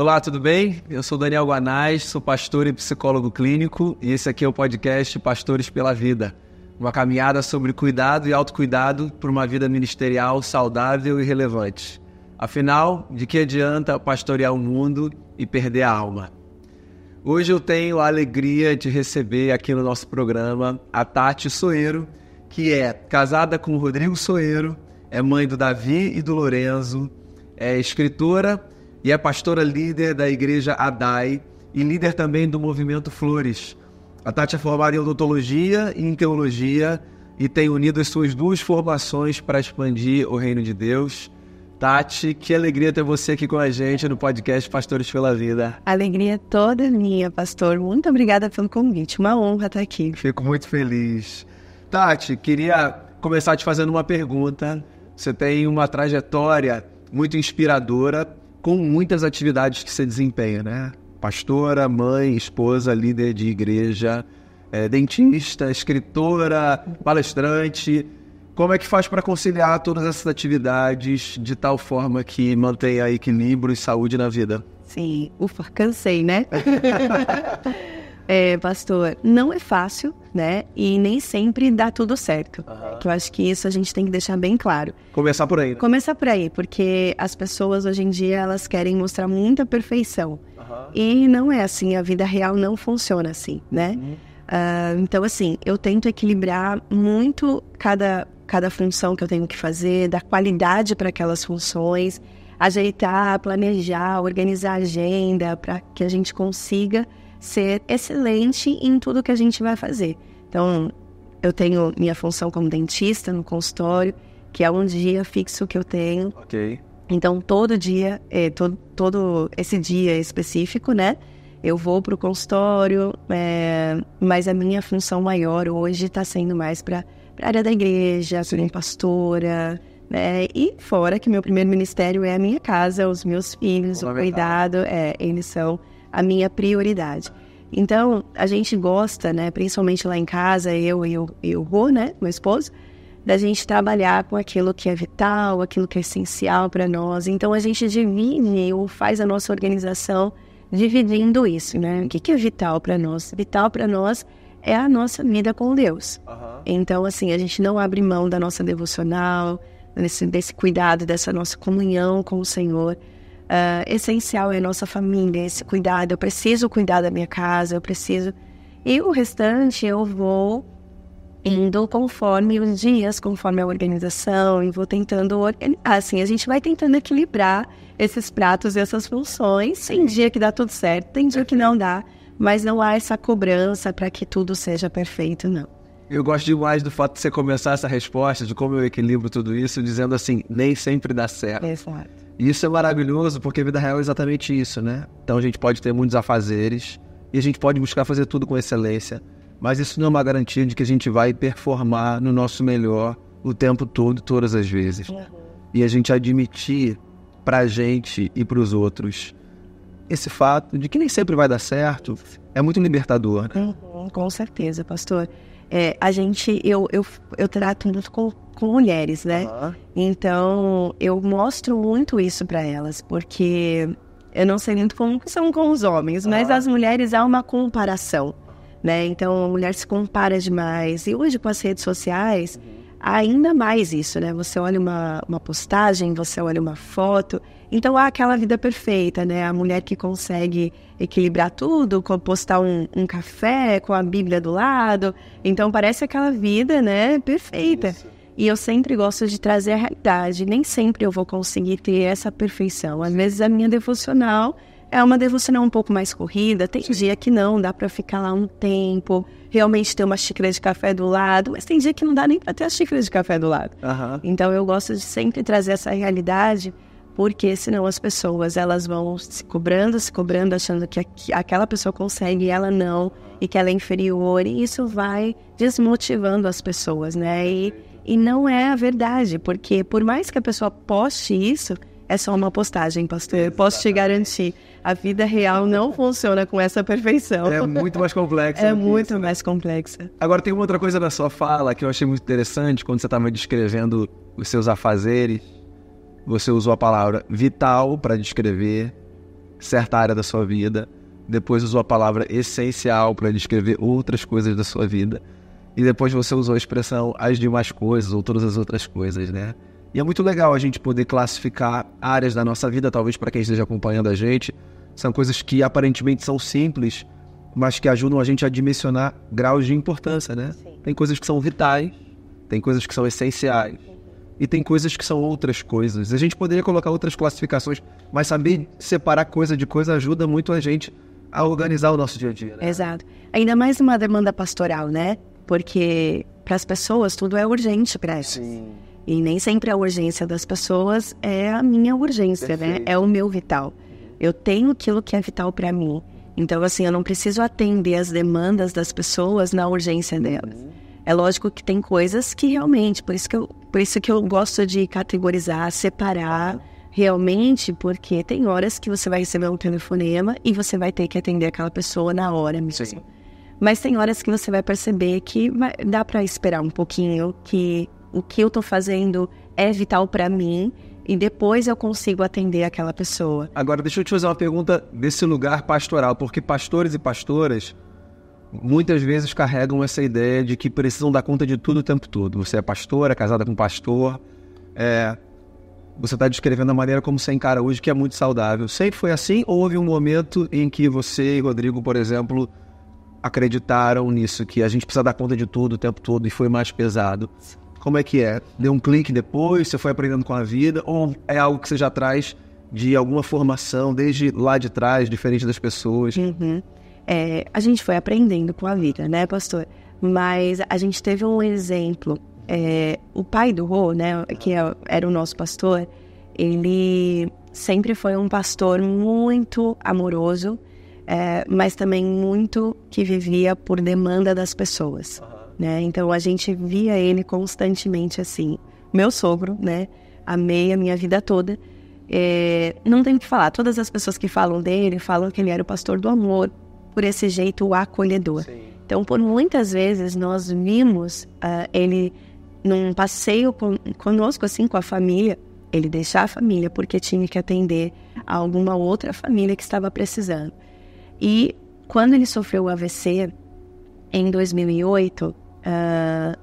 Olá, tudo bem? Eu sou Daniel Guanais, sou pastor e psicólogo clínico e esse aqui é o podcast Pastores pela Vida, uma caminhada sobre cuidado e autocuidado por uma vida ministerial saudável e relevante. Afinal, de que adianta pastorear o mundo e perder a alma? Hoje eu tenho a alegria de receber aqui no nosso programa a Tati Soeiro, que é casada com o Rodrigo Soeiro, é mãe do Davi e do Lorenzo, é escritora e é pastora líder da igreja Adai e líder também do movimento Flores. A Tati é formada em odontologia e em teologia e tem unido as suas duas formações para expandir o reino de Deus. Tati, que alegria ter você aqui com a gente no podcast Pastores pela Vida. Alegria é toda minha, pastor. Muito obrigada pelo convite. Uma honra estar aqui. Fico muito feliz. Tati, queria começar te fazendo uma pergunta. Você tem uma trajetória muito inspiradora com muitas atividades que você desempenha, né? Pastora, mãe, esposa, líder de igreja, é, dentista, escritora, palestrante. Como é que faz para conciliar todas essas atividades de tal forma que mantenha equilíbrio e saúde na vida? Sim, ufa, cansei, né? é, pastor, não é fácil, né? E nem sempre dá tudo certo. Uhum. eu acho que isso a gente tem que deixar bem claro. Começar por aí. Né? Começar por aí, porque as pessoas hoje em dia elas querem mostrar muita perfeição. Uhum. E não é assim, a vida real não funciona assim, né? Uhum. Uh, então, assim, eu tento equilibrar muito cada, cada função que eu tenho que fazer, dar qualidade para aquelas funções, ajeitar, planejar, organizar a agenda para que a gente consiga ser excelente em tudo que a gente vai fazer. Então, eu tenho minha função como dentista no consultório, que é um dia fixo que eu tenho. Ok. Então, todo dia, é, todo, todo esse dia específico, né? Eu vou para o consultório, é, mas a minha função maior hoje está sendo mais para a área da igreja, ser pastora, né? E fora que meu primeiro ministério é a minha casa, os meus filhos, o cuidado, é, eles são a minha prioridade. Então, a gente gosta, né, principalmente lá em casa, eu e o, e o Rô, né, meu esposo, da gente trabalhar com aquilo que é vital, aquilo que é essencial para nós. Então, a gente divide ou faz a nossa organização dividindo isso, né? O que, que é vital para nós? Vital para nós é a nossa vida com Deus. Uhum. Então, assim, a gente não abre mão da nossa devocional, desse, desse cuidado, dessa nossa comunhão com o Senhor uh, essencial é a nossa família, esse cuidado. Eu preciso cuidar da minha casa, eu preciso. E o restante eu vou indo conforme os dias, conforme a organização, e vou tentando organizar. Assim, a gente vai tentando equilibrar esses pratos e essas funções. Tem dia que dá tudo certo, tem dia que não dá, mas não há essa cobrança para que tudo seja perfeito, não. Eu gosto demais do fato de você começar essa resposta, de como eu equilibro tudo isso, dizendo assim, nem sempre dá certo. Exato. E isso é maravilhoso porque a vida real é exatamente isso, né? Então a gente pode ter muitos afazeres e a gente pode buscar fazer tudo com excelência, mas isso não é uma garantia de que a gente vai performar no nosso melhor o tempo todo, todas as vezes. Uhum. E a gente admitir para a gente e para os outros esse fato de que nem sempre vai dar certo é muito libertador. Né? Uhum, com certeza, pastor. É, a gente, eu, eu, eu trato muito com, com mulheres, né? Uhum. Então, eu mostro muito isso para elas, porque eu não sei muito como são com os homens, uhum. mas as mulheres há uma comparação, né? Então, a mulher se compara demais. E hoje, com as redes sociais, uhum ainda mais isso, né? Você olha uma, uma postagem, você olha uma foto. Então há aquela vida perfeita, né? A mulher que consegue equilibrar tudo, postar um, um café com a Bíblia do lado. Então parece aquela vida, né? Perfeita. Isso. E eu sempre gosto de trazer a realidade. Nem sempre eu vou conseguir ter essa perfeição. Às vezes a minha devocional é uma devocional um pouco mais corrida, tem Sim. dia que não, dá para ficar lá um tempo, realmente ter uma xícara de café do lado, mas tem dia que não dá nem para ter a xícara de café do lado. Uhum. Então eu gosto de sempre trazer essa realidade, porque senão as pessoas elas vão se cobrando, se cobrando, achando que aquela pessoa consegue e ela não, e que ela é inferior, e isso vai desmotivando as pessoas, né? E, e não é a verdade, porque por mais que a pessoa poste isso, é só uma postagem, pastor. Eu posso te garantir. A vida real não funciona com essa perfeição. É muito mais complexa. É muito isso, né? mais complexa. Agora, tem uma outra coisa na sua fala que eu achei muito interessante quando você estava descrevendo os seus afazeres. Você usou a palavra vital para descrever certa área da sua vida. Depois usou a palavra essencial para descrever outras coisas da sua vida. E depois você usou a expressão as demais coisas ou todas as outras coisas, né? E é muito legal a gente poder classificar áreas da nossa vida, talvez para quem esteja acompanhando a gente. São coisas que aparentemente são simples, mas que ajudam a gente a dimensionar graus de importância, né? Sim. Tem coisas que são vitais, tem coisas que são essenciais uhum. e tem coisas que são outras coisas. A gente poderia colocar outras classificações, mas saber separar coisa de coisa ajuda muito a gente a organizar o nosso dia a dia. Né? Exato. Ainda mais uma demanda pastoral, né? Porque para as pessoas tudo é urgente para elas. Sim. E nem sempre a urgência das pessoas é a minha urgência, né? Perfeito. né? É o meu vital. Eu tenho aquilo que é vital para mim. Então, assim, eu não preciso atender as demandas das pessoas na urgência delas. Uhum. É lógico que tem coisas que realmente, por isso que eu, por isso que eu gosto de categorizar, separar realmente, porque tem horas que você vai receber um telefonema e você vai ter que atender aquela pessoa na hora mesmo. Sim. Mas tem horas que você vai perceber que vai, dá para esperar um pouquinho, que o que eu estou fazendo é vital para mim e depois eu consigo atender aquela pessoa. Agora, deixa eu te fazer uma pergunta desse lugar pastoral, porque pastores e pastoras muitas vezes carregam essa ideia de que precisam dar conta de tudo o tempo todo. Você é pastora, casada com um pastor, é... você está descrevendo a maneira como você encara hoje, que é muito saudável. Sempre foi assim ou houve um momento em que você e Rodrigo, por exemplo, acreditaram nisso, que a gente precisa dar conta de tudo o tempo todo e foi mais pesado? Como é que é? Deu um clique depois, você foi aprendendo com a vida, ou é algo que você já traz de alguma formação desde lá de trás, diferente das pessoas? Uhum. É, a gente foi aprendendo com a vida, né, pastor? Mas a gente teve um exemplo. É, o pai do Rô, né, que é, era o nosso pastor, ele sempre foi um pastor muito amoroso, é, mas também muito que vivia por demanda das pessoas. Uhum né? Então a gente via ele constantemente assim. Meu sogro, né? Amei a minha vida toda. É, não tem o que falar. Todas as pessoas que falam dele falam que ele era o pastor do amor, por esse jeito acolhedor. Sim. Então, por muitas vezes nós vimos uh, ele num passeio com, conosco, assim, com a família, ele deixar a família porque tinha que atender a alguma outra família que estava precisando. E quando ele sofreu o AVC, em 2008, Uh,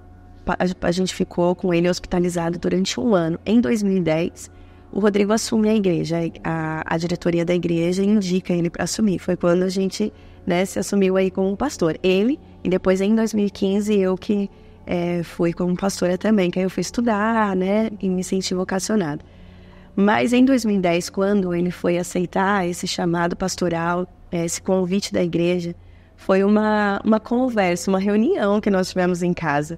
a gente ficou com ele hospitalizado durante um ano. Em 2010, o Rodrigo assume a igreja, a, a diretoria da igreja indica ele para assumir. Foi quando a gente né, se assumiu aí como pastor. Ele, e depois em 2015 eu que é, fui como pastora também, que aí eu fui estudar, né, e me senti vocacionada. Mas em 2010, quando ele foi aceitar esse chamado pastoral, é, esse convite da igreja, foi uma, uma conversa, uma reunião que nós tivemos em casa.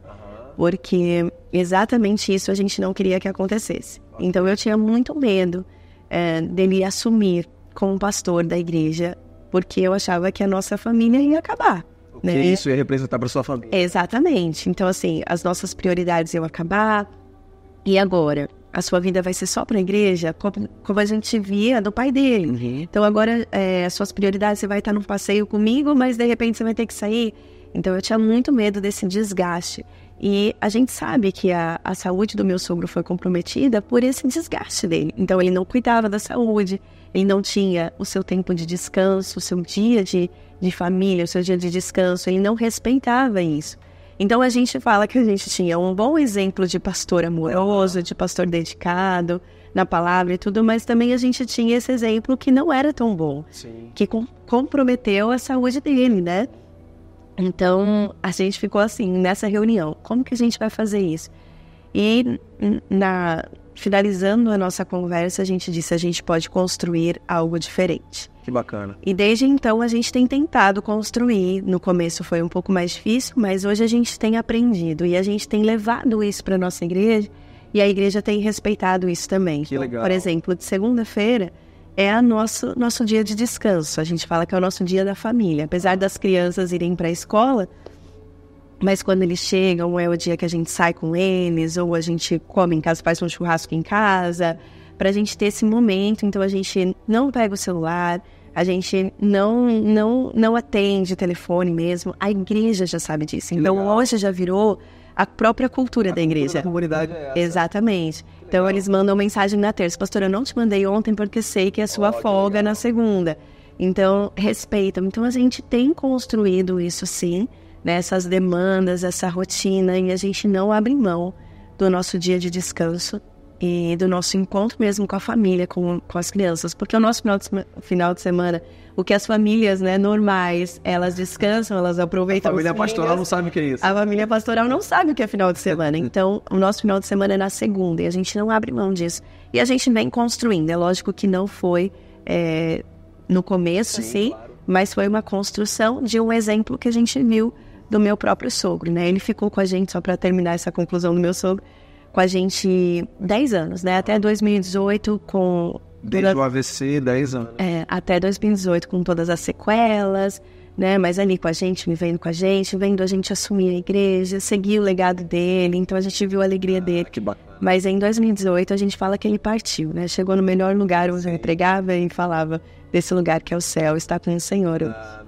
Porque exatamente isso a gente não queria que acontecesse. Então eu tinha muito medo é, dele assumir como pastor da igreja, porque eu achava que a nossa família ia acabar. O né? que isso ia representar para sua família. Exatamente. Então, assim, as nossas prioridades iam acabar. E agora? a sua vida vai ser só para a igreja, como, como, a gente via do pai dele. Uhum. Então agora é, as suas prioridades, você vai estar tá num passeio comigo, mas de repente você vai ter que sair. Então eu tinha muito medo desse desgaste. E a gente sabe que a, a saúde do meu sogro foi comprometida por esse desgaste dele. Então ele não cuidava da saúde, ele não tinha o seu tempo de descanso, o seu dia de, de família, o seu dia de descanso, ele não respeitava isso. Então a gente fala que a gente tinha um bom exemplo de pastor amoroso, de pastor dedicado na palavra e tudo, mas também a gente tinha esse exemplo que não era tão bom, Sim. que com comprometeu a saúde dele, né? Então a gente ficou assim nessa reunião, como que a gente vai fazer isso? E na finalizando a nossa conversa, a gente disse a gente pode construir algo diferente. Que bacana. E desde então a gente tem tentado construir. No começo foi um pouco mais difícil, mas hoje a gente tem aprendido e a gente tem levado isso para nossa igreja e a igreja tem respeitado isso também. Que então, legal. por exemplo, de segunda-feira é a nosso nosso dia de descanso. A gente fala que é o nosso dia da família. Apesar das crianças irem para a escola, mas quando eles chegam, é o dia que a gente sai com eles, ou a gente come em casa, faz um churrasco em casa, para a gente ter esse momento. Então a gente não pega o celular, a gente não não não atende telefone mesmo. A igreja já sabe disso. então hoje já virou a própria cultura a da igreja. Cultura da comunidade é essa. Exatamente. Então eles mandam mensagem na terça, pastor, eu não te mandei ontem porque sei que é sua oh, folga na segunda. Então respeitam. Então a gente tem construído isso sim né, essas demandas, essa rotina, e a gente não abre mão do nosso dia de descanso e do nosso encontro mesmo com a família, com, com as crianças, porque o nosso final de, final de semana, o que as famílias né, normais, elas descansam, elas aproveitam. A família pastoral filhos, não sabe o que é isso. A família pastoral não sabe o que é final de semana, então o nosso final de semana é na segunda e a gente não abre mão disso. E a gente vem construindo, é lógico que não foi é, no começo, sim, sim claro. mas foi uma construção de um exemplo que a gente viu do meu próprio sogro, né? Ele ficou com a gente, só para terminar essa conclusão do meu sogro, com a gente 10 anos, né? Até 2018 com... Desde toda... o AVC, 10 anos. É, até 2018 com todas as sequelas, né? Mas ali com a gente, me vendo com a gente, vendo a gente assumir a igreja, seguir o legado dele. Então a gente viu a alegria ah, dele. Que bacana. Mas em 2018 a gente fala que ele partiu, né? Chegou no melhor lugar onde ele pregava e falava desse lugar que é o céu, está com o Senhor. Ah,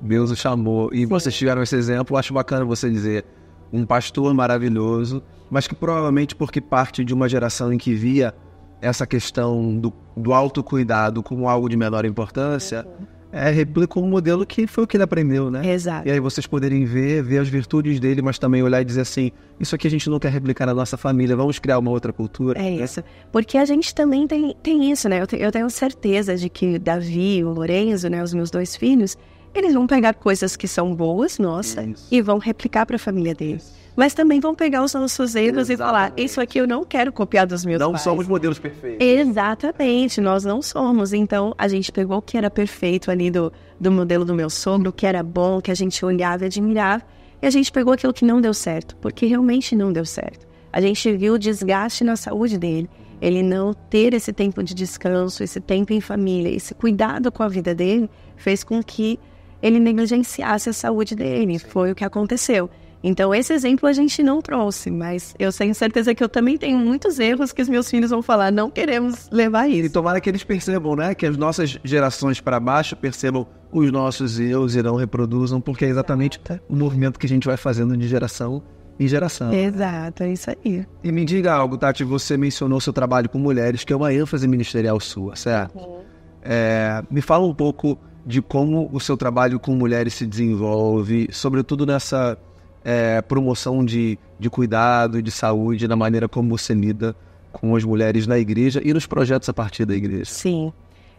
Deus o chamou. E vocês tiveram esse exemplo, eu acho bacana você dizer. Um pastor maravilhoso, mas que provavelmente porque parte de uma geração em que via essa questão do, do autocuidado como algo de menor importância, é, replicou um modelo que foi o que ele aprendeu, né? Exato. E aí vocês poderem ver, ver as virtudes dele, mas também olhar e dizer assim, isso aqui a gente não quer replicar na nossa família, vamos criar uma outra cultura. É isso. Porque a gente também tem, tem isso, né? Eu, te, eu tenho certeza de que Davi e o Lorenzo, né, os meus dois filhos, eles vão pegar coisas que são boas, nossa, isso. e vão replicar para a família deles. Isso. Mas também vão pegar os nossos erros e falar: Isso aqui eu não quero copiar dos meus não pais. Não somos modelos perfeitos. Exatamente, nós não somos. Então a gente pegou o que era perfeito ali do, do modelo do meu sogro, o que era bom, que a gente olhava e admirava, e a gente pegou aquilo que não deu certo, porque realmente não deu certo. A gente viu o desgaste na saúde dele ele não ter esse tempo de descanso, esse tempo em família, esse cuidado com a vida dele, fez com que ele negligenciasse a saúde dele. Foi o que aconteceu. Então, esse exemplo a gente não trouxe, mas eu tenho certeza que eu também tenho muitos erros que os meus filhos vão falar, não queremos levar isso. E tomara que eles percebam, né? Que as nossas gerações para baixo percebam os nossos erros e não reproduzam, porque é exatamente o movimento que a gente vai fazendo de geração em geração. Exato, é isso aí. E me diga algo, Tati, você mencionou seu trabalho com mulheres, que é uma ênfase ministerial sua, certo? Uhum. É, me fala um pouco de como o seu trabalho com mulheres se desenvolve, sobretudo nessa é, promoção de, de cuidado, de saúde, na maneira como você lida com as mulheres na igreja e nos projetos a partir da igreja. Sim.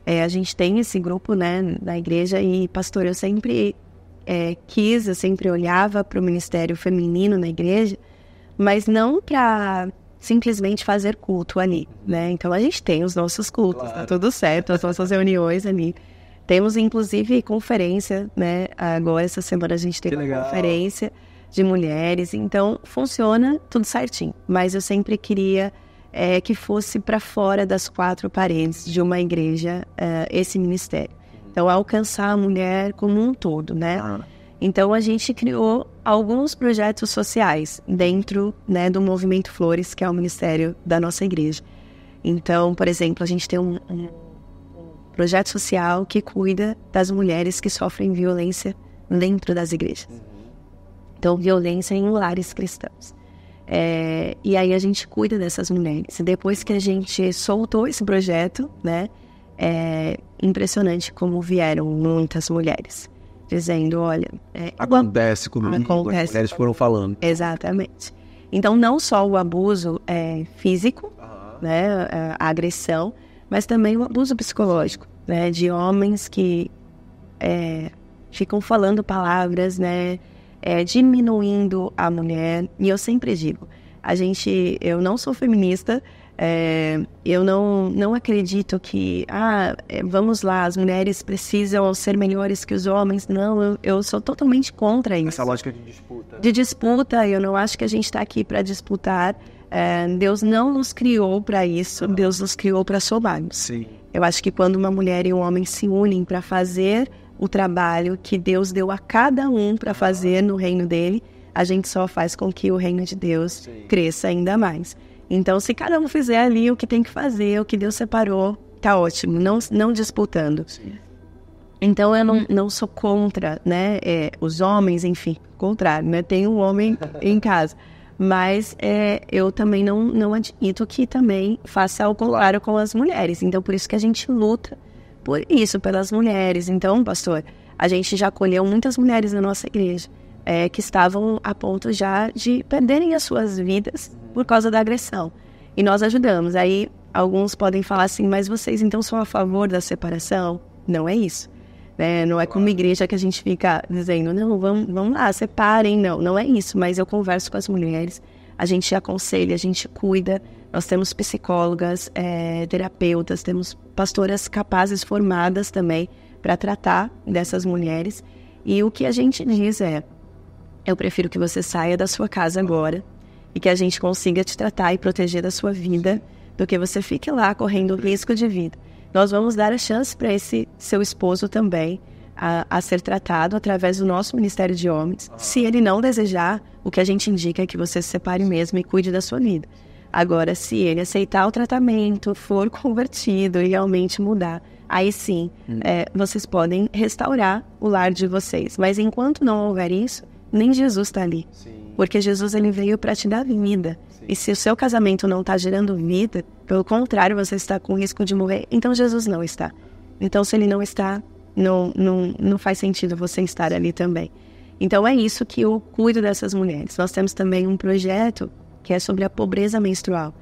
É, a gente tem esse grupo né, na igreja e, pastor, eu sempre é, quis, eu sempre olhava para o ministério feminino na igreja, mas não para simplesmente fazer culto ali, né? Então a gente tem os nossos cultos, tá claro. tá tudo certo, as nossas reuniões ali. Temos, inclusive, conferência, né? Agora, essa semana, a gente tem que uma legal. conferência de mulheres. Então, funciona tudo certinho. Mas eu sempre queria é, que fosse para fora das quatro paredes de uma igreja é, esse ministério. Então, alcançar a mulher como um todo, né? Ah. Então, a gente criou alguns projetos sociais dentro né, do Movimento Flores, que é o ministério da nossa igreja. Então, por exemplo, a gente tem um projeto social que cuida das mulheres que sofrem violência dentro das igrejas. Então, violência em lares cristãos. É, e aí a gente cuida dessas mulheres. Depois que a gente soltou esse projeto, né, é impressionante como vieram muitas mulheres dizendo, olha, é, acontece comigo. Acontece. As mulheres foram falando. Exatamente. Então, não só o abuso é, físico, uhum. né, é, a agressão, mas também o abuso psicológico, né, de homens que é, ficam falando palavras, né, é, diminuindo a mulher. E eu sempre digo, a gente, eu não sou feminista, é, eu não, não acredito que, ah, é, vamos lá, as mulheres precisam ser melhores que os homens. Não, eu, eu sou totalmente contra isso. Essa lógica de disputa. De disputa, eu não acho que a gente está aqui para disputar. É, Deus não nos criou para isso, Deus nos criou para somarmos. Sim. Eu acho que quando uma mulher e um homem se unem para fazer o trabalho que Deus deu a cada um para fazer no reino dele, a gente só faz com que o reino de Deus Sim. cresça ainda mais. Então, se cada um fizer ali o que tem que fazer, o que Deus separou, tá ótimo, não, não disputando. Sim. Então, eu não, hum. não sou contra, né, é, os homens, enfim, contrário, né, tem um homem em casa. Mas é, eu também não, não admito que também faça o contrário com as mulheres. Então, por isso que a gente luta por isso, pelas mulheres. Então, pastor, a gente já acolheu muitas mulheres na nossa igreja é, que estavam a ponto já de perderem as suas vidas por causa da agressão. E nós ajudamos. Aí, alguns podem falar assim, mas vocês então são a favor da separação? Não é isso. Né? Não é como igreja que a gente fica dizendo, não, vamos, vamos lá, separem. Não, não é isso. Mas eu converso com as mulheres, a gente aconselha, a gente cuida. Nós temos psicólogas, é, terapeutas, temos pastoras capazes, formadas também, para tratar dessas mulheres. E o que a gente diz é: eu prefiro que você saia da sua casa agora e que a gente consiga te tratar e proteger da sua vida do que você fique lá correndo risco de vida nós vamos dar a chance para esse seu esposo também a, a, ser tratado através do nosso Ministério de Homens. Se ele não desejar, o que a gente indica é que você se separe mesmo e cuide da sua vida. Agora, se ele aceitar o tratamento, for convertido e realmente mudar, aí sim hum. é, vocês podem restaurar o lar de vocês. Mas enquanto não houver isso, nem Jesus está ali. Sim. Porque Jesus ele veio para te dar vida. E se o seu casamento não está gerando vida, pelo contrário, você está com risco de morrer, então Jesus não está. Então, se ele não está, não, não, não faz sentido você estar ali também. Então, é isso que eu cuido dessas mulheres. Nós temos também um projeto que é sobre a pobreza menstrual.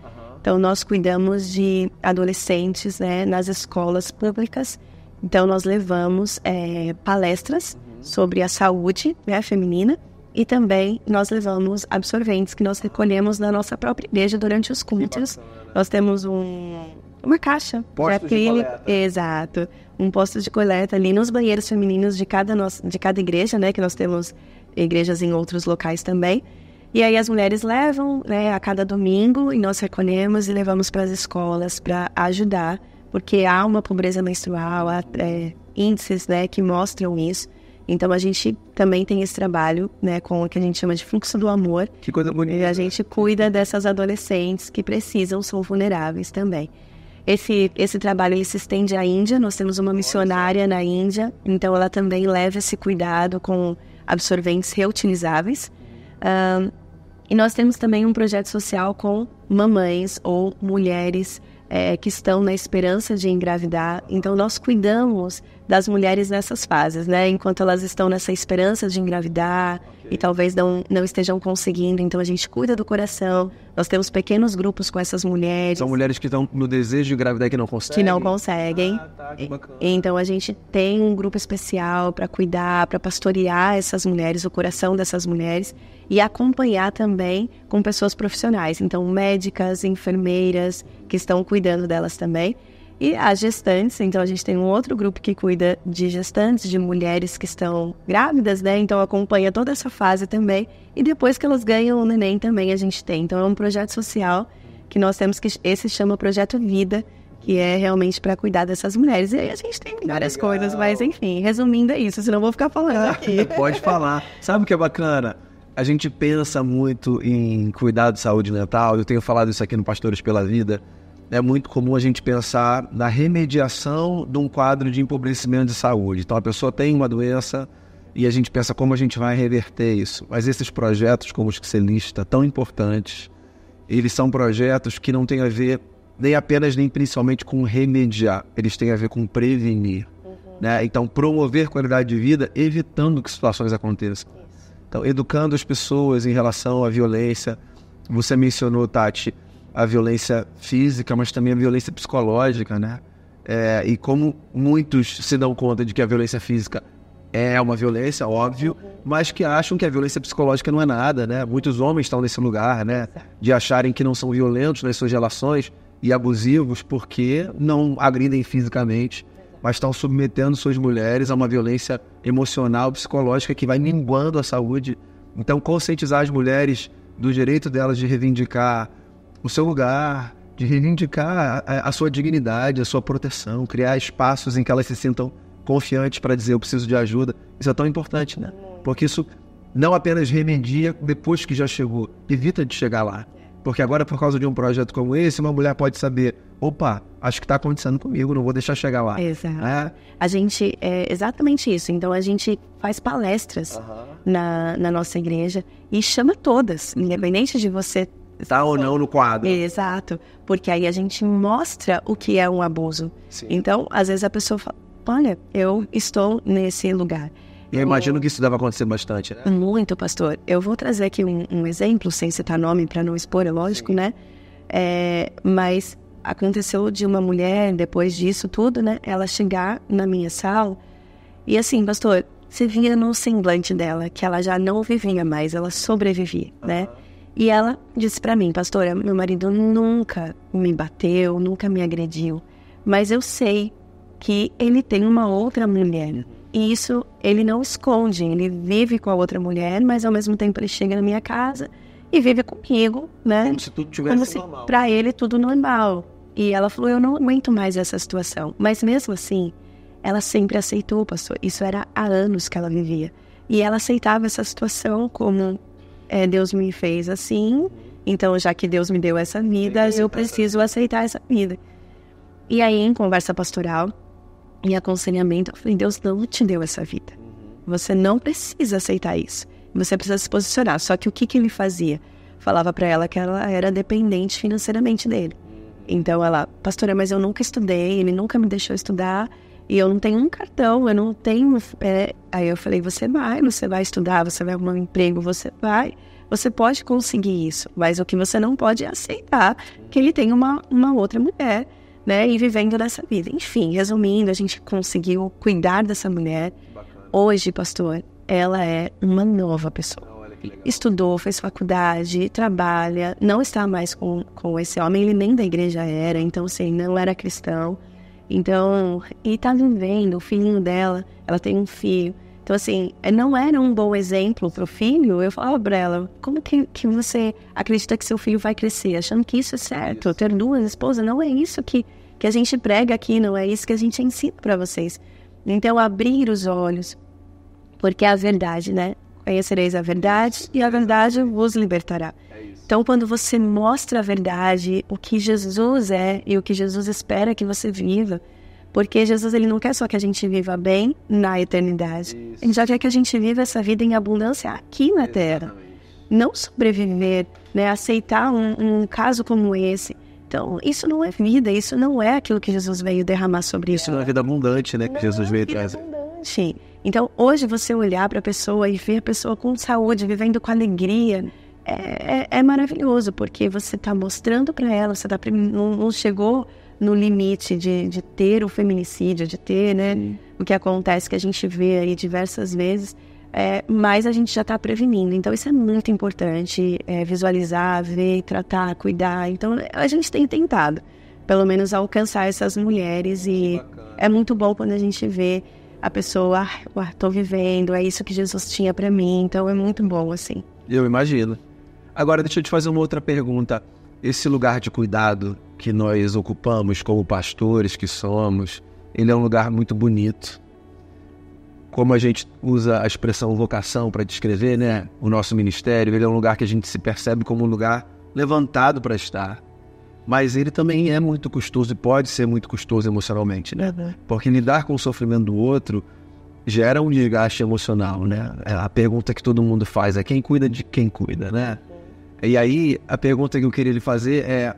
Então, nós cuidamos de adolescentes né, nas escolas públicas. Então, nós levamos é, palestras uhum. sobre a saúde né, feminina e também nós levamos absorventes que nós recolhemos na nossa própria igreja durante os cultos. Nós temos um, uma caixa Postos de coleta. Exato. Um posto de coleta ali nos banheiros femininos de cada, nossa, de cada igreja, né? Que nós temos igrejas em outros locais também. E aí as mulheres levam, né, a cada domingo e nós recolhemos e levamos para as escolas para ajudar, porque há uma pobreza menstrual, há é, índices, né, que mostram isso. Então a gente também tem esse trabalho, né, com o que a gente chama de fluxo do amor. Que coisa bonita. E a gente cuida dessas adolescentes que precisam, são vulneráveis também. Esse, esse trabalho ele se estende à Índia, nós temos uma missionária na Índia, então ela também leva esse cuidado com absorventes reutilizáveis. Um, e nós temos também um projeto social com mamães ou mulheres é, que estão na esperança de engravidar. Então, nós cuidamos das mulheres nessas fases, né? Enquanto elas estão nessa esperança de engravidar okay. e talvez não, não estejam conseguindo. Então a gente cuida do coração. Nós temos pequenos grupos com essas mulheres. São mulheres que estão no desejo de engravidar que não conseguem. Que não conseguem. Ah, tá, que então a gente tem um grupo especial para cuidar, para pastorear essas mulheres, o coração dessas mulheres e acompanhar também com pessoas profissionais, então médicas, enfermeiras que estão cuidando delas também. E as gestantes, então a gente tem um outro grupo que cuida de gestantes, de mulheres que estão grávidas, né? Então acompanha toda essa fase também. E depois que elas ganham o neném também a gente tem. Então é um projeto social que nós temos que esse chama Projeto Vida, que é realmente para cuidar dessas mulheres. E aí a gente tem várias Legal. coisas, mas enfim, resumindo é isso, senão vou ficar falando é, aqui. Pode falar. Sabe o que é bacana? A gente pensa muito em cuidar de saúde mental, eu tenho falado isso aqui no Pastores pela Vida é muito comum a gente pensar na remediação de um quadro de empobrecimento de saúde. Então, a pessoa tem uma doença e a gente pensa como a gente vai reverter isso. Mas esses projetos, como os que você lista, tão importantes, eles são projetos que não têm a ver nem apenas nem principalmente com remediar, eles têm a ver com prevenir. Uhum. Né? Então, promover qualidade de vida, evitando que situações aconteçam. Isso. Então, educando as pessoas em relação à violência. Você mencionou, Tati, a violência física, mas também a violência psicológica, né? É, e como muitos se dão conta de que a violência física é uma violência, óbvio, mas que acham que a violência psicológica não é nada, né? Muitos homens estão nesse lugar, né? De acharem que não são violentos nas suas relações e abusivos porque não agridem fisicamente, mas estão submetendo suas mulheres a uma violência emocional, psicológica que vai minguando a saúde. Então, conscientizar as mulheres do direito delas de reivindicar o seu lugar, de reivindicar a, a sua dignidade, a sua proteção, criar espaços em que elas se sintam confiantes para dizer eu preciso de ajuda. Isso é tão importante, né? Porque isso não apenas remedia depois que já chegou, evita de chegar lá. Porque agora, por causa de um projeto como esse, uma mulher pode saber: opa, acho que está acontecendo comigo, não vou deixar chegar lá. Exato. É. A gente, é exatamente isso. Então, a gente faz palestras na, na nossa igreja e chama todas, independente de você está ou não no quadro. Exato, porque aí a gente mostra o que é um abuso. Sim. Então, às vezes a pessoa fala: olha, eu estou nesse lugar. Eu imagino que isso dava acontecer bastante, né? Muito, pastor. Eu vou trazer aqui um, um exemplo, sem citar nome para não expor, é lógico, Sim. né? É, mas aconteceu de uma mulher, depois disso tudo, né? Ela chegar na minha sala e assim, pastor, você via no semblante dela que ela já não vivia mais, ela sobrevivia, né? E ela disse para mim, pastora, meu marido nunca me bateu, nunca me agrediu, mas eu sei que ele tem uma outra mulher. E isso ele não esconde, ele vive com a outra mulher, mas ao mesmo tempo ele chega na minha casa e vive comigo, né? Como se tudo tivesse Como se, normal. Pra ele tudo normal. E ela falou, eu não aguento mais essa situação. Mas mesmo assim, ela sempre aceitou, pastor. Isso era há anos que ela vivia. E ela aceitava essa situação como é, Deus me fez assim, então já que Deus me deu essa vida, eu preciso aceitar essa vida. E aí, em conversa pastoral e aconselhamento, eu falei: Deus não te deu essa vida. Você não precisa aceitar isso. Você precisa se posicionar. Só que o que, que ele fazia? Falava para ela que ela era dependente financeiramente dele. Então ela, pastora, mas eu nunca estudei, ele nunca me deixou estudar. E eu não tenho um cartão, eu não tenho. É... Aí eu falei: você vai, você vai estudar, você vai arrumar um emprego, você vai. Você pode conseguir isso, mas o que você não pode é aceitar que ele tem uma, uma outra mulher, né? E vivendo nessa vida. Enfim, resumindo, a gente conseguiu cuidar dessa mulher. Hoje, pastor, ela é uma nova pessoa. Estudou, fez faculdade, trabalha, não está mais com, com esse homem, ele nem da igreja era, então, assim, não era cristão. Então, e tá vivendo, o filhinho dela, ela tem um filho. Então, assim, é, não era um bom exemplo pro filho. Eu falava pra ela, como que, que você acredita que seu filho vai crescer? Achando que isso é certo, isso. ter duas esposas, não é isso que, que a gente prega aqui, não é isso que a gente ensina para vocês. Então, abrir os olhos, porque é a verdade, né? Conhecereis a verdade e a verdade vos libertará. É então, quando você mostra a verdade, o que Jesus é e o que Jesus espera que você viva, porque Jesus ele não quer só que a gente viva bem na eternidade, Isso. ele já quer que a gente viva essa vida em abundância aqui na Exatamente. Terra. Não sobreviver, né? aceitar um, um caso como esse, então, isso não é vida, isso não é aquilo que Jesus veio derramar sobre isso. Isso não é vida abundante, né? Que não, Jesus é veio trazer. Abundante. Então, hoje você olhar para a pessoa e ver a pessoa com saúde, vivendo com alegria, é, é, é, maravilhoso, porque você está mostrando para ela, você tá, não, não, chegou no limite de, de ter o feminicídio, de ter, né? O que acontece, que a gente vê aí diversas vezes, é, mas a gente já está prevenindo. Então, isso é muito importante, é, visualizar, ver, tratar, cuidar. Então, a gente tem tentado, pelo menos, alcançar essas mulheres e é muito bom quando a gente vê a pessoa, ah, estou vivendo, é isso que Jesus tinha para mim. Então, é muito bom, assim. Eu imagino. Agora, deixa eu te fazer uma outra pergunta. Esse lugar de cuidado que nós ocupamos como pastores que somos, ele é um lugar muito bonito. Como a gente usa a expressão vocação para descrever, né? O nosso ministério, ele é um lugar que a gente se percebe como um lugar levantado para estar. Mas ele também é muito custoso e pode ser muito custoso emocionalmente, né? Uhum. Porque lidar com o sofrimento do outro gera um desgaste emocional, né? É a pergunta que todo mundo faz é quem cuida de quem cuida, né? E aí, a pergunta que eu queria lhe fazer é: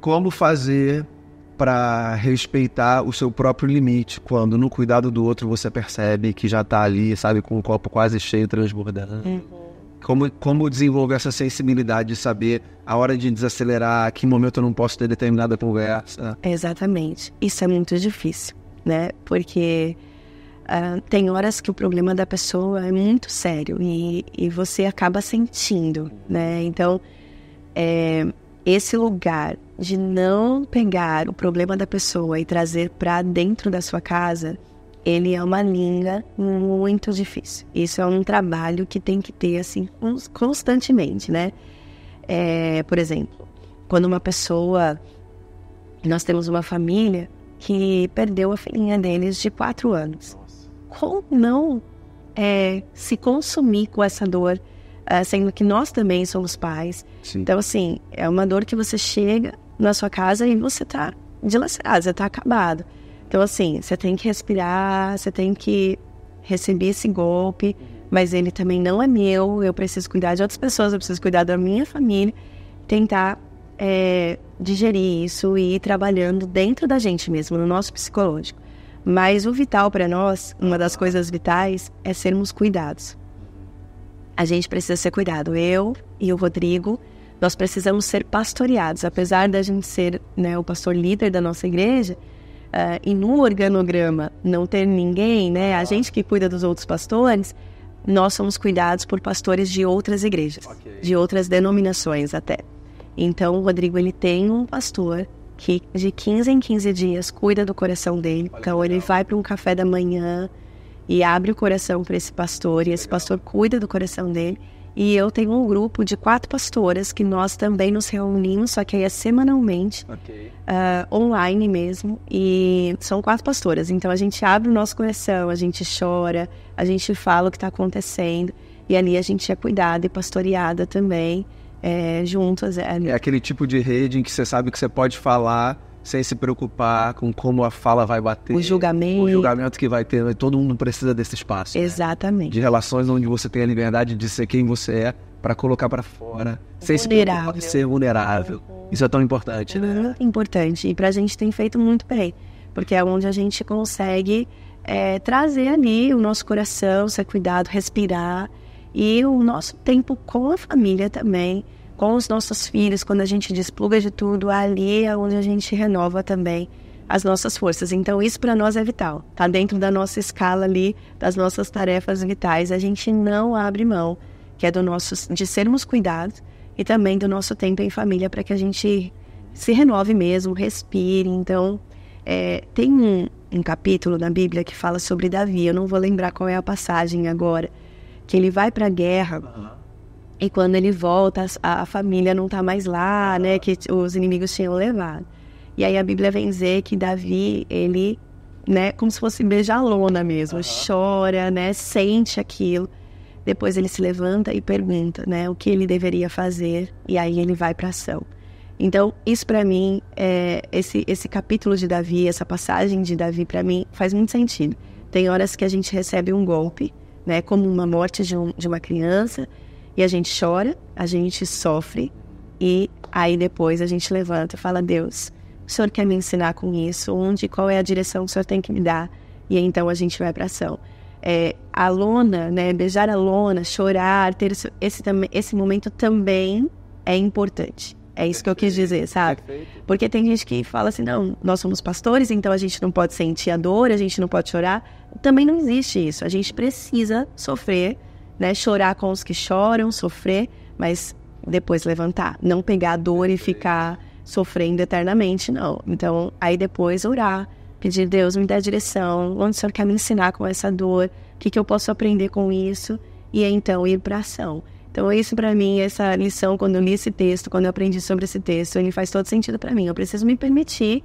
como fazer para respeitar o seu próprio limite quando no cuidado do outro você percebe que já está ali, sabe, com o copo quase cheio, transbordando? Uhum. Como, como desenvolver essa sensibilidade de saber a hora de desacelerar, que momento eu não posso ter determinada conversa? Exatamente. Isso é muito difícil, né? Porque Uh, tem horas que o problema da pessoa é muito sério e, e você acaba sentindo, né? Então, é, esse lugar de não pegar o problema da pessoa e trazer para dentro da sua casa, ele é uma linha muito difícil. Isso é um trabalho que tem que ter, assim, constantemente, né? É, por exemplo, quando uma pessoa... Nós temos uma família que perdeu a filhinha deles de quatro anos como não é, se consumir com essa dor, uh, sendo que nós também somos pais. Sim. Então, assim, é uma dor que você chega na sua casa e você tá dilacerado, ah, você tá acabado. Então, assim, você tem que respirar, você tem que receber esse golpe, mas ele também não é meu, eu preciso cuidar de outras pessoas, eu preciso cuidar da minha família, tentar é, digerir isso e ir trabalhando dentro da gente mesmo, no nosso psicológico. Mas o vital para nós, uma das coisas vitais, é sermos cuidados. A gente precisa ser cuidado. Eu e o Rodrigo, nós precisamos ser pastoreados. Apesar da gente ser né, o pastor líder da nossa igreja, uh, e no organograma não ter ninguém, né, a gente que cuida dos outros pastores, nós somos cuidados por pastores de outras igrejas, okay. de outras denominações até. Então, o Rodrigo ele tem um pastor que de 15 em 15 dias cuida do coração dele. Então ele vai para um café da manhã e abre o coração para esse pastor e esse pastor cuida do coração dele. E eu tenho um grupo de quatro pastoras que nós também nos reunimos, só que aí é semanalmente, okay. uh, online mesmo. E são quatro pastoras, então a gente abre o nosso coração, a gente chora, a gente fala o que está acontecendo. E ali a gente é cuidada e pastoreada também é, juntas. É... é aquele tipo de rede em que você sabe que você pode falar sem se preocupar com como a fala vai bater. O julgamento. O julgamento que vai ter. Né? Todo mundo precisa desse espaço. Né? Exatamente. Né? De relações onde você tem a liberdade de ser quem você é para colocar para fora. Sem vulnerável. Se ser vulnerável. Isso é tão importante, é né? Importante. E para a gente tem feito muito bem. Porque é onde a gente consegue é, trazer ali o nosso coração, ser cuidado, respirar e o nosso tempo com a família também, com os nossos filhos, quando a gente despluga de tudo, ali é onde a gente renova também as nossas forças. Então isso para nós é vital. Está dentro da nossa escala ali das nossas tarefas vitais, a gente não abre mão que é do nosso de sermos cuidados e também do nosso tempo em família para que a gente se renove mesmo, respire. Então, é, tem um, um capítulo na Bíblia que fala sobre Davi. Eu não vou lembrar qual é a passagem agora, que ele vai para a guerra. Uhum. E quando ele volta, a, a família não está mais lá, né? Que os inimigos tinham levado. E aí a Bíblia vem dizer que Davi, ele, né, como se fosse beijalona mesmo, uhum. chora, né, sente aquilo. Depois ele se levanta e pergunta, né, o que ele deveria fazer, e aí ele vai para ação. Então, isso para mim, é, esse, esse capítulo de Davi, essa passagem de Davi, para mim, faz muito sentido. Tem horas que a gente recebe um golpe, né? Como uma morte de, um, de uma criança. E a gente chora, a gente sofre e aí depois a gente levanta e fala: Deus, o senhor quer me ensinar com isso? Onde, qual é a direção que o senhor tem que me dar? E então a gente vai para ação. É, a lona, né? Beijar a lona, chorar, ter esse, esse, esse momento também é importante. É isso que eu quis dizer, sabe? Porque tem gente que fala assim, não, nós somos pastores, então a gente não pode sentir a dor, a gente não pode chorar. Também não existe isso. A gente precisa sofrer, né? Chorar com os que choram, sofrer, mas depois levantar. Não pegar a dor e ficar sofrendo eternamente, não. Então, aí depois orar, pedir Deus me dá a direção, onde o Senhor quer me ensinar com essa dor, o que, que eu posso aprender com isso, e então ir para ação. Então, isso para mim, essa lição, quando eu li esse texto, quando eu aprendi sobre esse texto, ele faz todo sentido para mim. Eu preciso me permitir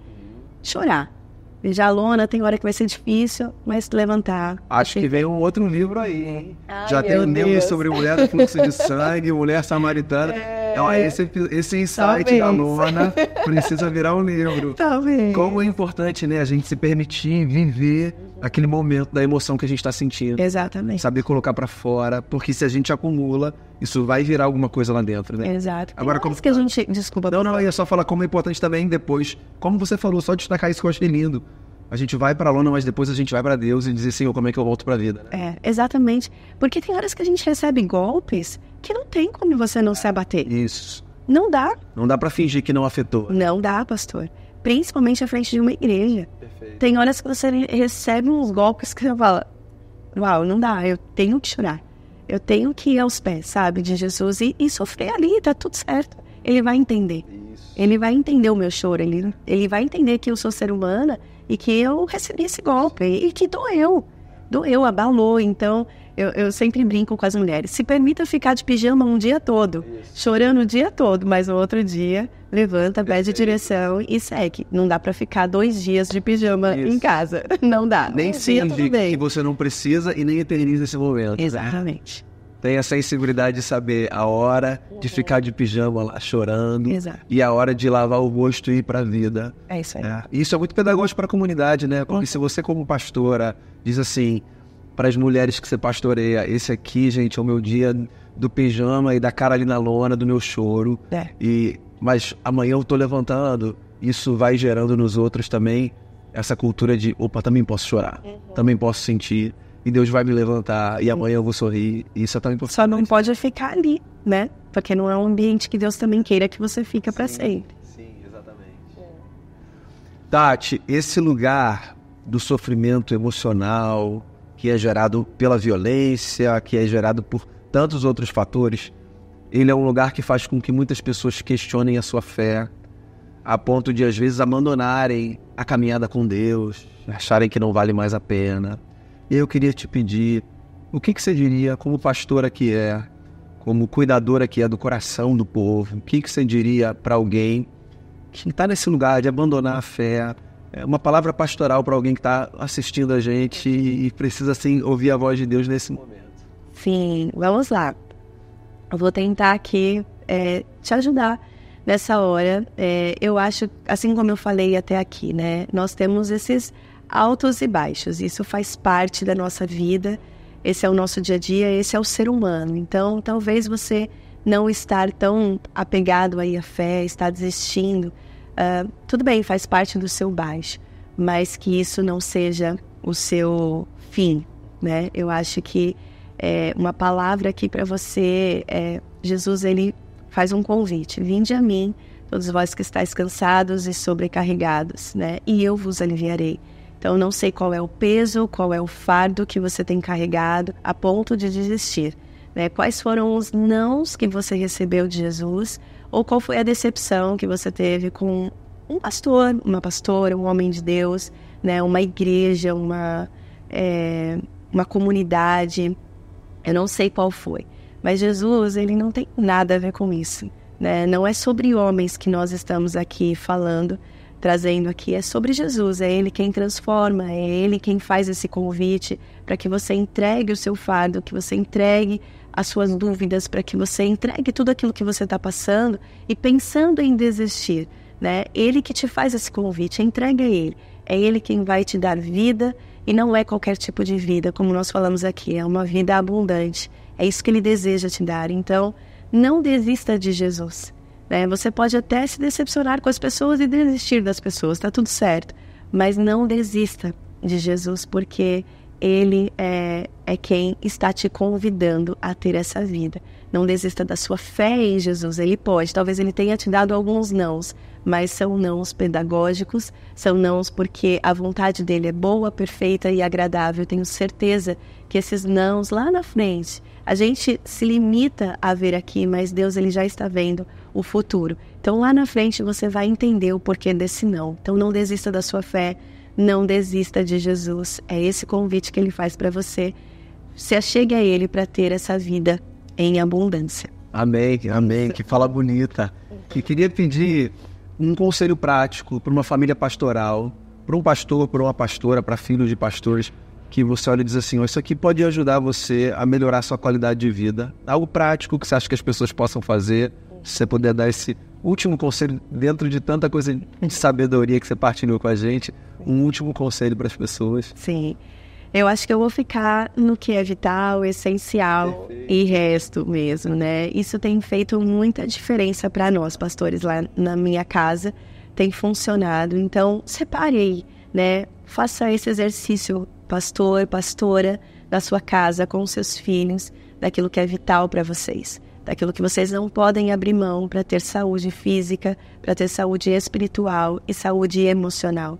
chorar. Veja a lona, tem hora que vai ser difícil, mas levantar. Acho porque... que vem um outro livro aí, hein? Ai, Já tem um livro sobre mulher do fluxo de sangue, mulher samaritana. É. Então, esse, esse insight Talvez. da Luana precisa virar um livro. Talvez. Como é importante, né, a gente se permitir viver aquele momento da emoção que a gente está sentindo. Exatamente. Saber colocar para fora, porque se a gente acumula, isso vai virar alguma coisa lá dentro, né? Exato. Agora, como... que a gente... Desculpa. Não, não, eu ia só falar como é importante também depois, como você falou, só destacar isso que eu achei lindo. A gente vai para lona, mas depois a gente vai para Deus e dizer, assim: como é que eu volto para a vida? Né? É, exatamente. Porque tem horas que a gente recebe golpes que não tem como você não se abater. Isso. Não dá. Não dá para fingir que não afetou. Não dá, pastor. Principalmente à frente de uma igreja. Perfeito. Tem horas que você recebe uns golpes que você fala: Uau, não dá, eu tenho que chorar. Eu tenho que ir aos pés, sabe, de Jesus e, e sofrer ali, tá tudo certo. Ele vai entender. Isso. Ele vai entender o meu choro, ele, ele vai entender que eu sou ser humana e que eu recebi esse golpe e que doeu. Doeu, abalou. Então, eu, eu, sempre brinco com as mulheres. Se permita ficar de pijama um dia todo, Isso. chorando o dia todo, mas no outro dia levanta, pede direção e segue. Não dá para ficar dois dias de pijama Isso. em casa. Não dá. Nem um que você não precisa e nem eterniza esse momento. Né? Exatamente. Tem essa inseguridade de saber a hora de ficar de pijama lá chorando Exato. e a hora de lavar o rosto e ir para a vida. É isso aí. É. Isso é muito pedagógico para a comunidade, né? Porque se você, como pastora, diz assim: para as mulheres que você pastoreia. Esse aqui, gente, é o meu dia do pijama e da cara ali na Lona, do meu choro. É. E, mas amanhã eu tô levantando. Isso vai gerando nos outros também essa cultura de, opa, também posso chorar, uhum. também posso sentir, e Deus vai me levantar, e amanhã eu vou sorrir, isso é tão importante. Só não pode ficar ali, né? Porque não é um ambiente que Deus também queira que você fica para sempre. Sim, exatamente. É. Tati, esse lugar do sofrimento emocional, que é gerado pela violência, que é gerado por tantos outros fatores. Ele é um lugar que faz com que muitas pessoas questionem a sua fé, a ponto de às vezes abandonarem a caminhada com Deus, acharem que não vale mais a pena. E Eu queria te pedir, o que, que você diria como pastora que é, como cuidadora que é do coração do povo, o que, que você diria para alguém que está nesse lugar de abandonar a fé, é uma palavra pastoral para alguém que está assistindo a gente e precisa assim ouvir a voz de Deus nesse momento. Sim, vamos lá. Eu vou tentar aqui é, te ajudar nessa hora. É, eu acho, assim como eu falei até aqui, né? Nós temos esses altos e baixos. Isso faz parte da nossa vida. Esse é o nosso dia a dia. Esse é o ser humano. Então, talvez você não estar tão apegado aí à fé, estar desistindo uh, tudo bem, faz parte do seu baixo, mas que isso não seja o seu fim, né? Eu acho que é, uma palavra aqui para você, é, Jesus, ele faz um convite: vinde a mim, todos vós que estáis cansados e sobrecarregados, né? E eu vos aliviarei. Então, não sei qual é o peso, qual é o fardo que você tem carregado a ponto de desistir. Né? Quais foram os nãos que você recebeu de Jesus? Ou qual foi a decepção que você teve com um pastor, uma pastora, um homem de Deus, né? Uma igreja, uma, é, uma comunidade. Eu não sei qual foi. Mas Jesus, ele não tem nada a ver com isso. Né? Não é sobre homens que nós estamos aqui falando, trazendo aqui. É sobre Jesus. É Ele quem transforma, é Ele quem faz esse convite para que você entregue o seu fardo, que você entregue as suas dúvidas, para que você entregue tudo aquilo que você está passando e pensando em desistir, né? Ele que te faz esse convite, entrega a ele. É ele quem vai te dar vida e não é qualquer tipo de vida, como nós falamos aqui, é uma vida abundante. É isso que ele deseja te dar. Então, não desista de Jesus. Né? Você pode até se decepcionar com as pessoas e desistir das pessoas, tá tudo certo. Mas não desista de Jesus, porque ele é, é quem está te convidando a ter essa vida. Não desista da sua fé em Jesus, ele pode. Talvez ele tenha te dado alguns nãos, mas são nãos pedagógicos, são nãos porque a vontade dele é boa, perfeita e agradável. Tenho certeza que esses nãos lá na frente, a gente se limita a ver aqui, mas Deus ele já está vendo o futuro. Então lá na frente você vai entender o porquê desse não. Então não desista da sua fé, não desista de Jesus. É esse convite que ele faz para você. Se achegue a ele para ter essa vida em abundância. Amém, amém. Que fala bonita. E queria pedir um conselho prático para uma família pastoral, para um pastor, para uma pastora, para filhos de pastores, que você olha e diz assim: oh, isso aqui pode ajudar você a melhorar a sua qualidade de vida. Algo prático que você acha que as pessoas possam fazer, se você puder dar esse último conselho dentro de tanta coisa de sabedoria que você partilhou com a gente, um último conselho para as pessoas? Sim. Eu acho que eu vou ficar no que é vital, essencial Perfeito. e resto mesmo, né? Isso tem feito muita diferença para nós, pastores, lá na minha casa. Tem funcionado. Então, separe aí, né? Faça esse exercício, pastor, pastora, na sua casa, com seus filhos, daquilo que é vital para vocês, daquilo que vocês não podem abrir mão para ter saúde física, para ter saúde espiritual e saúde emocional.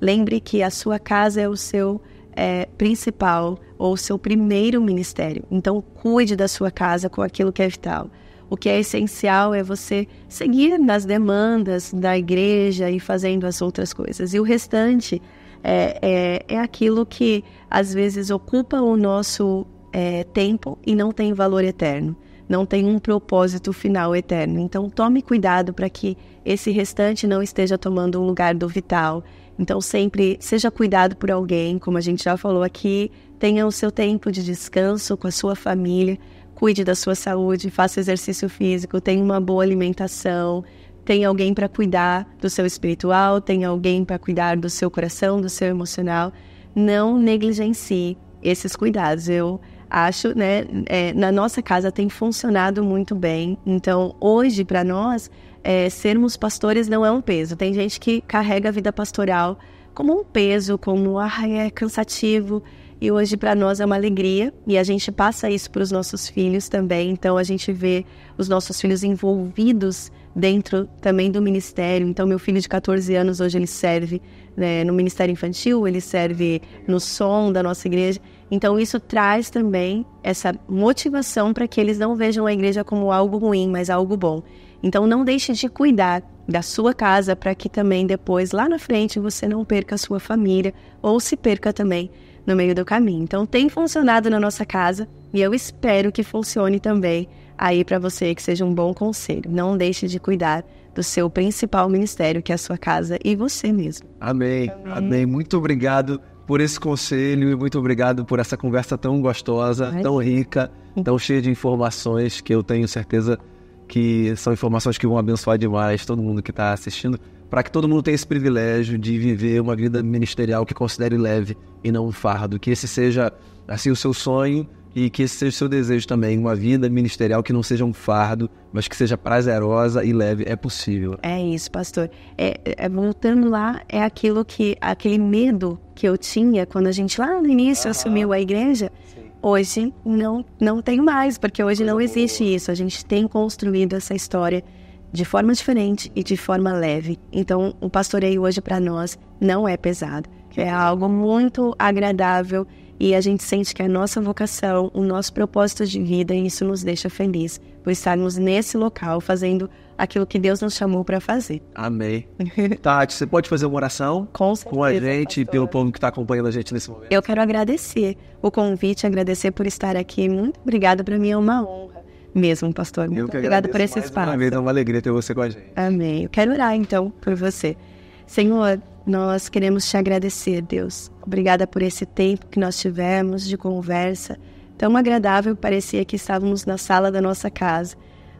Lembre que a sua casa é o seu é, principal ou seu primeiro ministério. Então, cuide da sua casa com aquilo que é vital. O que é essencial é você seguir nas demandas da igreja e fazendo as outras coisas. E o restante é, é, é aquilo que às vezes ocupa o nosso é, tempo e não tem valor eterno não tem um propósito final eterno. Então tome cuidado para que esse restante não esteja tomando um lugar do vital. Então sempre seja cuidado por alguém, como a gente já falou aqui, tenha o seu tempo de descanso com a sua família, cuide da sua saúde, faça exercício físico, tenha uma boa alimentação, tenha alguém para cuidar do seu espiritual, tenha alguém para cuidar do seu coração, do seu emocional. Não negligencie esses cuidados. Eu acho, né? É, na nossa casa tem funcionado muito bem. Então, hoje, para nós, é, sermos pastores não é um peso. Tem gente que carrega a vida pastoral como um peso, como ah, é cansativo. E hoje para nós é uma alegria e a gente passa isso para os nossos filhos também. Então a gente vê os nossos filhos envolvidos dentro também do ministério. Então meu filho de 14 anos hoje ele serve né, no ministério infantil, ele serve no som da nossa igreja. Então, isso traz também essa motivação para que eles não vejam a igreja como algo ruim, mas algo bom. Então, não deixe de cuidar da sua casa para que também depois, lá na frente, você não perca a sua família ou se perca também no meio do caminho. Então, tem funcionado na nossa casa e eu espero que funcione também aí para você, que seja um bom conselho. Não deixe de cuidar do seu principal ministério, que é a sua casa e você mesmo. Amém. Amém. Amém. Muito obrigado por esse conselho e muito obrigado por essa conversa tão gostosa, tão rica, tão cheia de informações que eu tenho certeza que são informações que vão abençoar demais todo mundo que está assistindo, para que todo mundo tenha esse privilégio de viver uma vida ministerial que considere leve e não um fardo, que esse seja assim o seu sonho e que esse seja o seu desejo também, uma vida ministerial que não seja um fardo, mas que seja prazerosa e leve, é possível. É isso, pastor. É, é, voltando lá, é aquilo que, aquele medo que eu tinha quando a gente lá no início ah, assumiu a igreja, sim. hoje não, não tenho mais, porque hoje não existe isso. A gente tem construído essa história de forma diferente e de forma leve. Então, o pastoreio hoje para nós não é pesado. É algo muito agradável e a gente sente que é a nossa vocação, o nosso propósito de vida, e isso nos deixa feliz por estarmos nesse local fazendo aquilo que Deus nos chamou para fazer. Amém. Tati, você pode fazer uma oração com, certeza, com a gente e pelo povo que está acompanhando a gente nesse momento? Eu quero agradecer o convite, agradecer por estar aqui. Muito obrigada, para mim é uma honra mesmo, pastor. Muito obrigada por esse espaço. Uma é uma alegria ter você com a gente. Amém. Eu quero orar então por você. Senhor, nós queremos te agradecer, Deus. Obrigada por esse tempo que nós tivemos de conversa tão agradável, parecia que estávamos na sala da nossa casa.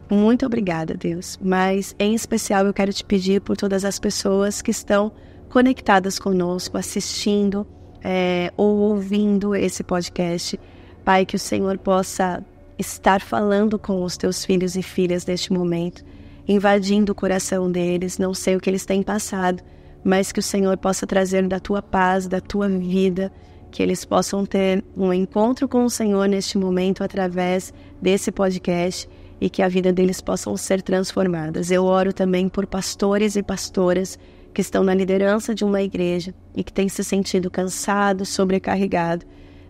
Muito obrigada, Deus. Mas em especial eu quero te pedir por todas as pessoas que estão conectadas conosco, assistindo é, ou ouvindo esse podcast. Pai, que o Senhor possa estar falando com os teus filhos e filhas neste momento, invadindo o coração deles. Não sei o que eles têm passado, mas que o Senhor possa trazer da tua paz, da tua vida, que eles possam ter um encontro com o Senhor neste momento através desse podcast e que a vida deles possam ser transformadas. Eu oro também por pastores e pastoras que estão na liderança de uma igreja e que têm se sentido cansado, sobrecarregado.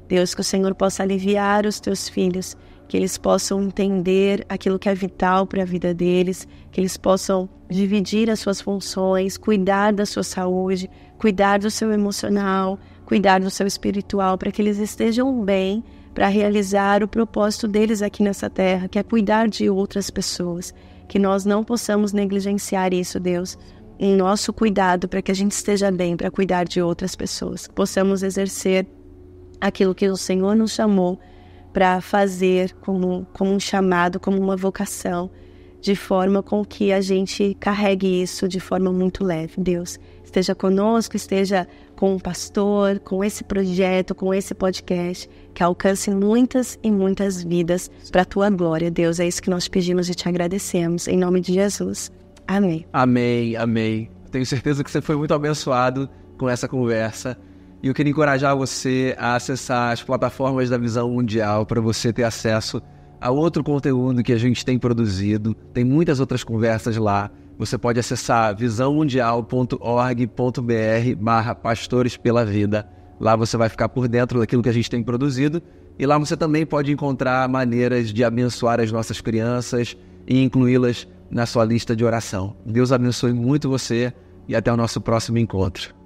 Deus, que o Senhor possa aliviar os teus filhos que eles possam entender aquilo que é vital para a vida deles, que eles possam dividir as suas funções, cuidar da sua saúde, cuidar do seu emocional, cuidar do seu espiritual, para que eles estejam bem para realizar o propósito deles aqui nessa terra, que é cuidar de outras pessoas. Que nós não possamos negligenciar isso, Deus, em nosso cuidado, para que a gente esteja bem, para cuidar de outras pessoas. Possamos exercer aquilo que o Senhor nos chamou para fazer como, como um chamado, como uma vocação, de forma com que a gente carregue isso de forma muito leve. Deus esteja conosco, esteja com o pastor, com esse projeto, com esse podcast, que alcance muitas e muitas vidas para a tua glória. Deus, é isso que nós pedimos e te agradecemos. Em nome de Jesus. Amém. Amém, amém. Tenho certeza que você foi muito abençoado com essa conversa. E eu queria encorajar você a acessar as plataformas da Visão Mundial para você ter acesso a outro conteúdo que a gente tem produzido. Tem muitas outras conversas lá. Você pode acessar visãomundial.org.br barra Pastores pela Vida. Lá você vai ficar por dentro daquilo que a gente tem produzido. E lá você também pode encontrar maneiras de abençoar as nossas crianças e incluí-las na sua lista de oração. Deus abençoe muito você e até o nosso próximo encontro.